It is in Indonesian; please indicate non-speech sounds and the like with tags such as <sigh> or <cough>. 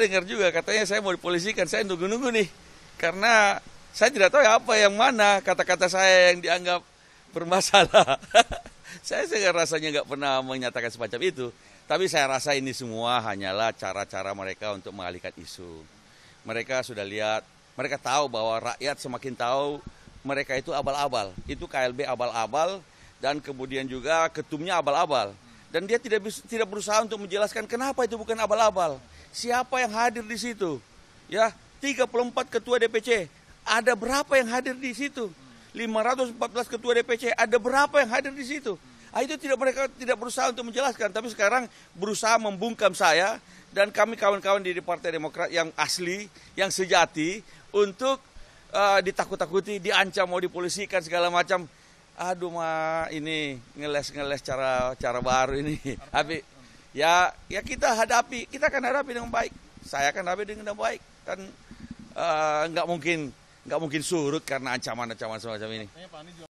Dengar juga katanya saya mau dipolisikan, saya nunggu-nunggu nih. Karena saya tidak tahu apa yang mana kata-kata saya yang dianggap bermasalah. <laughs> saya sekarang rasanya nggak pernah menyatakan semacam itu. Tapi saya rasa ini semua hanyalah cara-cara mereka untuk mengalihkan isu. Mereka sudah lihat, mereka tahu bahwa rakyat semakin tahu mereka itu abal-abal. Itu KLB abal-abal dan kemudian juga ketumnya abal-abal. Dan dia tidak tidak berusaha untuk menjelaskan kenapa itu bukan abal-abal. Siapa yang hadir di situ? Ya, 34 ketua DPC. Ada berapa yang hadir di situ? 514 ketua DPC. Ada berapa yang hadir di situ? Ah, itu tidak mereka tidak berusaha untuk menjelaskan, tapi sekarang berusaha membungkam saya dan kami kawan-kawan di Partai Demokrat yang asli, yang sejati untuk uh, ditakut-takuti, diancam mau dipolisikan segala macam aduh mah ini ngeles-ngeles cara cara baru ini. <laughs> Tapi ya ya kita hadapi, kita akan hadapi dengan baik. Saya akan hadapi dengan baik kan nggak uh, mungkin nggak mungkin surut karena ancaman-ancaman semacam ini.